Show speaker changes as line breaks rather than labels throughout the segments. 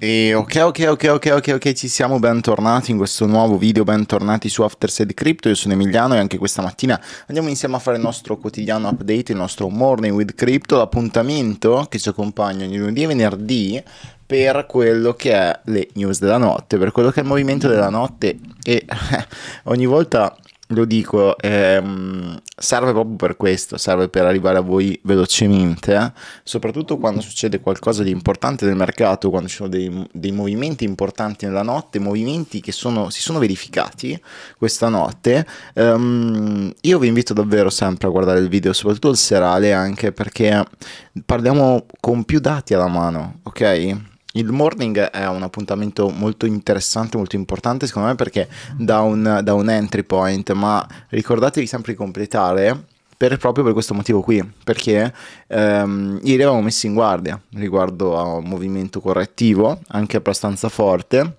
E ok, ok, ok, ok, ok, ok, ci siamo bentornati in questo nuovo video, bentornati su Afterside Crypto, io sono Emiliano e anche questa mattina andiamo insieme a fare il nostro quotidiano update, il nostro Morning with Crypto, l'appuntamento che ci accompagna ogni lunedì e venerdì per quello che è le news della notte, per quello che è il movimento della notte e ogni volta lo dico, ehm, serve proprio per questo, serve per arrivare a voi velocemente, eh? soprattutto quando succede qualcosa di importante nel mercato, quando ci sono dei, dei movimenti importanti nella notte, movimenti che sono, si sono verificati questa notte. Ehm, io vi invito davvero sempre a guardare il video, soprattutto il serale, anche perché parliamo con più dati alla mano, ok? Il morning è un appuntamento molto interessante, molto importante secondo me perché da un, dà un entry point, ma ricordatevi sempre di completare per, proprio per questo motivo qui, perché ehm, ieri avevamo messo in guardia riguardo a un movimento correttivo, anche abbastanza forte,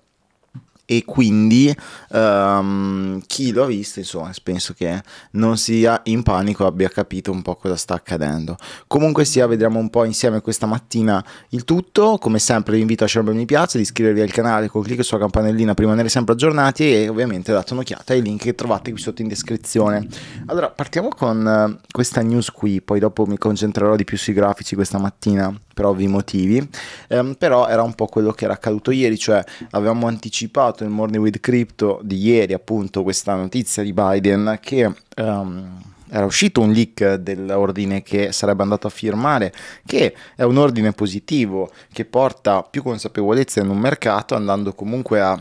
e quindi um, chi lo ha visto insomma penso che non sia in panico abbia capito un po' cosa sta accadendo comunque sia vedremo un po' insieme questa mattina il tutto come sempre vi invito a lasciare un bel mi piace di iscrivervi al canale col clic sulla campanellina per rimanere sempre aggiornati e ovviamente date un'occhiata ai link che trovate qui sotto in descrizione allora partiamo con eh, questa news qui poi dopo mi concentrerò di più sui grafici questa mattina per ovvi motivi, ehm, però era un po' quello che era accaduto ieri, cioè avevamo anticipato il Morning with Crypto di ieri appunto questa notizia di Biden che... Um, era uscito un leak dell'ordine che sarebbe andato a firmare, che è un ordine positivo che porta più consapevolezza in un mercato andando comunque a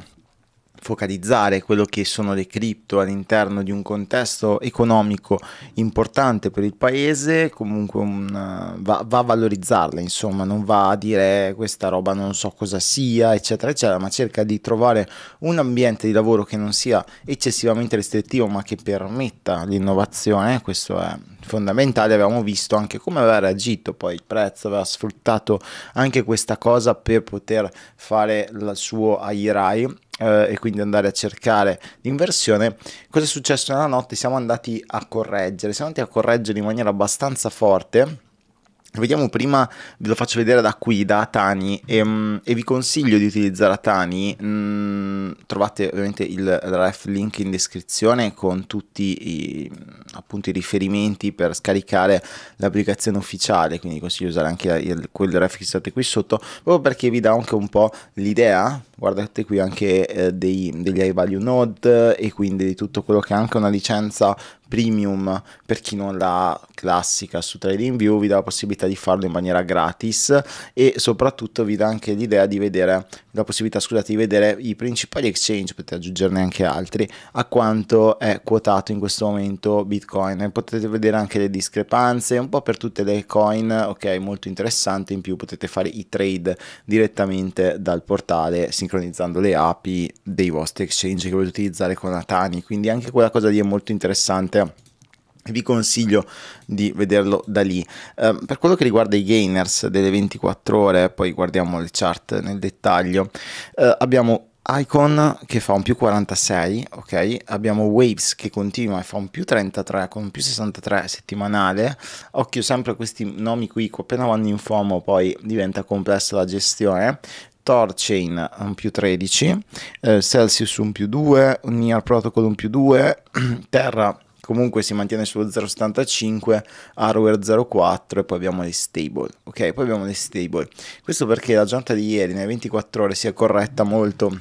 focalizzare quello che sono le cripto all'interno di un contesto economico importante per il paese, comunque un, eh, va, va, a valorizzarle, insomma, non va a dire eh, questa roba non so cosa sia, eccetera, eccetera, ma cerca di trovare un ambiente di lavoro che non sia eccessivamente restrittivo, ma che permetta l'innovazione, questo è fondamentale, avevamo visto anche come aveva reagito poi il prezzo, aveva sfruttato anche questa cosa per poter fare il suo IRAI eh, e quindi andare a cercare l'inversione. Cosa è successo nella notte? Siamo andati a correggere, siamo andati a correggere in maniera abbastanza forte Vediamo prima, ve lo faccio vedere da qui, da Tani, e, ehm, e vi consiglio di utilizzare Tani, mm, trovate ovviamente il ref link in descrizione con tutti i, appunto, i riferimenti per scaricare l'applicazione ufficiale, quindi consiglio di usare anche il, quel ref che state qui sotto, proprio perché vi dà anche un po' l'idea, guardate qui anche eh, dei, degli iValue node e quindi di tutto quello che è anche una licenza premium per chi non l'ha classica su TradingView vi dà la possibilità di farlo in maniera gratis e soprattutto vi dà anche l'idea di vedere la possibilità scusate, di vedere i principali exchange, potete aggiungerne anche altri, a quanto è quotato in questo momento Bitcoin. Potete vedere anche le discrepanze, un po' per tutte le coin, ok, molto interessante, in più potete fare i trade direttamente dal portale sincronizzando le API dei vostri exchange che volete utilizzare con Atani, quindi anche quella cosa lì è molto interessante vi consiglio di vederlo da lì. Eh, per quello che riguarda i gainers delle 24 ore, poi guardiamo le chart nel dettaglio, eh, abbiamo Icon che fa un più 46, ok? Abbiamo Waves che continua e fa un più 33 con un più 63 settimanale. Occhio sempre a questi nomi qui, appena vanno in FOMO poi diventa complessa la gestione. Torchain un più 13, eh, Celsius un più 2, Near Protocol un più 2, Terra comunque si mantiene sullo 0.75, hardware 0.4 e poi abbiamo le stable, ok? Poi abbiamo le stable. Questo perché la giornata di ieri, nelle 24 ore, si è corretta molto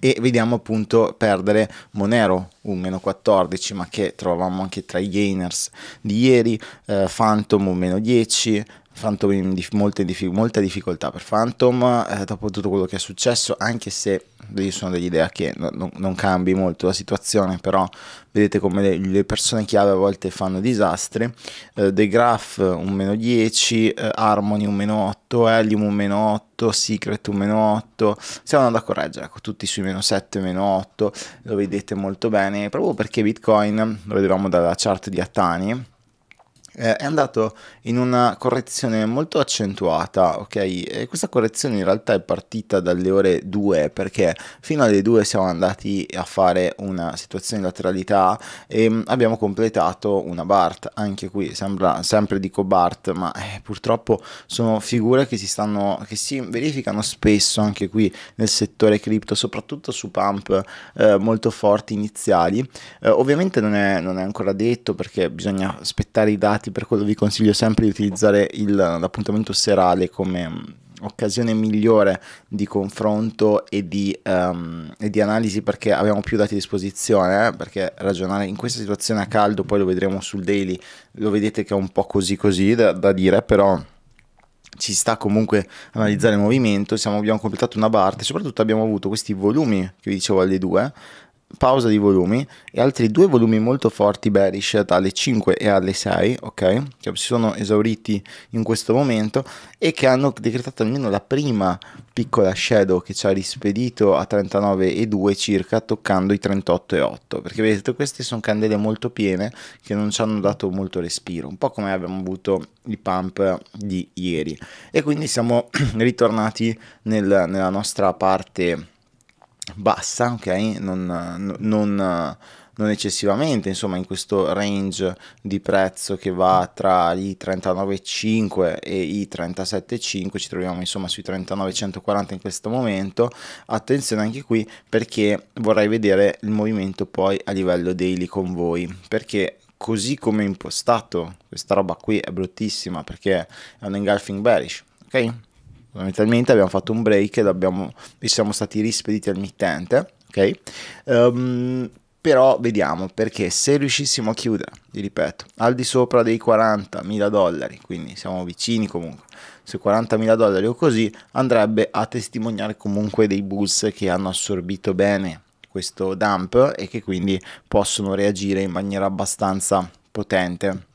e vediamo appunto perdere Monero un meno 14 ma che trovavamo anche tra i gainers di ieri eh, Phantom un meno 10 Phantom in dif dif molta difficoltà per Phantom eh, dopo tutto quello che è successo, anche se io sono dell'idea che no, no, non cambi molto la situazione, però vedete come le, le persone chiave a volte fanno disastri. Eh, The Graph un meno 10, eh, Harmony un meno 8, Helium un meno 8, Secret un meno 8, stiamo andando a correggere, ecco, tutti sui meno 7, meno 8, lo vedete molto bene, proprio perché Bitcoin, lo vedevamo dalla chart di Atani eh, è andato in una correzione molto accentuata, ok? E questa correzione in realtà è partita dalle ore 2 perché fino alle 2 siamo andati a fare una situazione di lateralità e mm, abbiamo completato una BART, anche qui sembra sempre dico BART, ma eh, purtroppo sono figure che si stanno che si verificano spesso anche qui nel settore cripto, soprattutto su pump eh, molto forti iniziali. Eh, ovviamente non è, non è ancora detto perché bisogna aspettare i dati allenati, per quello vi consiglio sempre di utilizzare il, l'appuntamento serale come mm, occasione migliore di confronto e di, um, e di, analisi perché abbiamo più dati a disposizione, eh? perché ragionare in questa situazione a caldo, poi lo vedremo sul daily, lo vedete che è un po' così così da, da dire, però ci sta comunque analizzare il movimento, siamo, abbiamo completato una parte, soprattutto abbiamo avuto questi volumi che vi dicevo alle due, pausa di volumi e altri due volumi molto forti bearish dalle 5 e alle 6, ok? Che si sono esauriti in questo momento e che hanno decretato almeno la prima piccola shadow che ci ha rispedito a 39,2 circa toccando i 38,8 perché vedete queste sono candele molto piene che non ci hanno dato molto respiro, un po' come abbiamo avuto il pump di ieri e quindi siamo ritornati nel, nella nostra parte bassa, ok? Non, non, non, eccessivamente, insomma, in questo range di prezzo che va tra i 39,5 e i 37,5, ci troviamo insomma sui 39,140 in questo momento. Attenzione anche qui perché vorrei vedere il movimento poi a livello daily con voi, perché così come è impostato, questa roba qui è bruttissima perché è un engulfing bearish, ok? Fondamentalmente abbiamo fatto un break ed abbiamo, siamo stati rispediti al mittente, ok? Um, però vediamo perché se riuscissimo a chiudere, vi ripeto, al di sopra dei 40.000 dollari, quindi siamo vicini comunque, su 40.000 dollari o così, andrebbe a testimoniare comunque dei bulls che hanno assorbito bene questo dump e che quindi possono reagire in maniera abbastanza potente.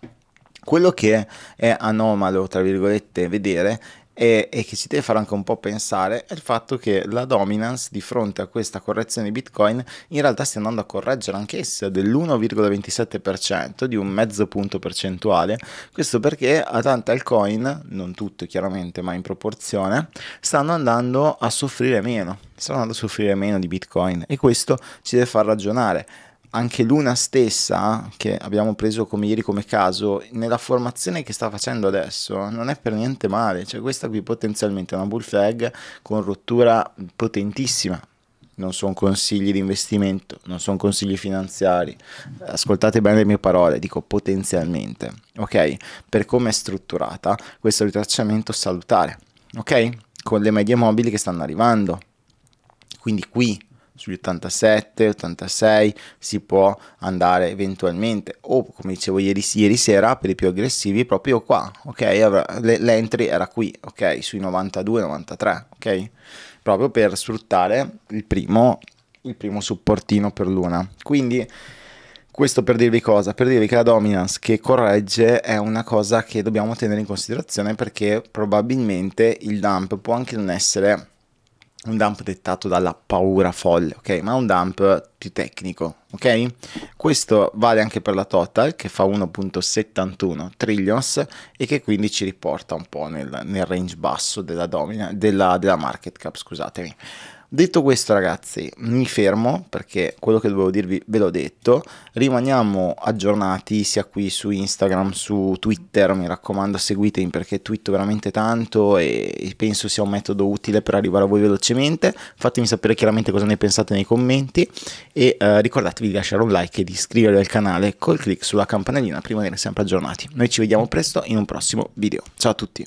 Quello che è anomalo, tra virgolette, vedere e, e, che ci deve far anche un po' pensare è il fatto che la dominance di fronte a questa correzione di Bitcoin in realtà stia andando a correggere anch'essa dell'1,27% di un mezzo punto percentuale. Questo perché a tante altcoin, non tutte chiaramente, ma in proporzione, stanno andando a soffrire meno, stanno andando a soffrire meno di Bitcoin e questo ci deve far ragionare anche Luna stessa, che abbiamo preso come ieri come caso, nella formazione che sta facendo adesso non è per niente male. Cioè, questa qui potenzialmente è una bull flag con rottura potentissima. Non sono consigli di investimento, non sono consigli finanziari. Ascoltate bene le mie parole, dico potenzialmente. Ok? Per come è strutturata, questo ritracciamento salutare. Ok? Con le medie mobili che stanno arrivando. Quindi qui sugli 87, 86 si può andare eventualmente o come dicevo ieri, ieri sera per i più aggressivi proprio qua, ok? L'entry era qui, ok? Sui 92, 93, ok? Proprio per sfruttare il primo, il primo supportino per l'una. Quindi questo per dirvi cosa? Per dirvi che la dominance che corregge è una cosa che dobbiamo tenere in considerazione perché probabilmente il dump può anche non essere un dump dettato dalla paura folle, ok? Ma un dump più tecnico, ok? Questo vale anche per la Total che fa 1.71 trillions e che quindi ci riporta un po' nel, nel range basso della, domina, della, della market cap, scusatemi. Detto questo ragazzi, mi fermo perché quello che dovevo dirvi ve l'ho detto. Rimaniamo aggiornati sia qui su Instagram, su Twitter, mi raccomando seguitemi perché twitto veramente tanto e penso sia un metodo utile per arrivare a voi velocemente. Fatemi sapere chiaramente cosa ne pensate nei commenti e eh, ricordatevi di lasciare un like e di iscrivervi al canale col clic sulla campanellina per rimanere sempre aggiornati. Noi ci vediamo presto in un prossimo video. Ciao a tutti!